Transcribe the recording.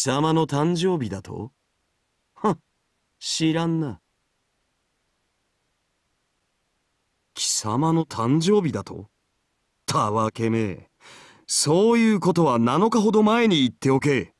貴様の誕生日だとはっ、知らんな。貴様の誕生日だとたわけめそういうことは7日ほど前に言っておけ。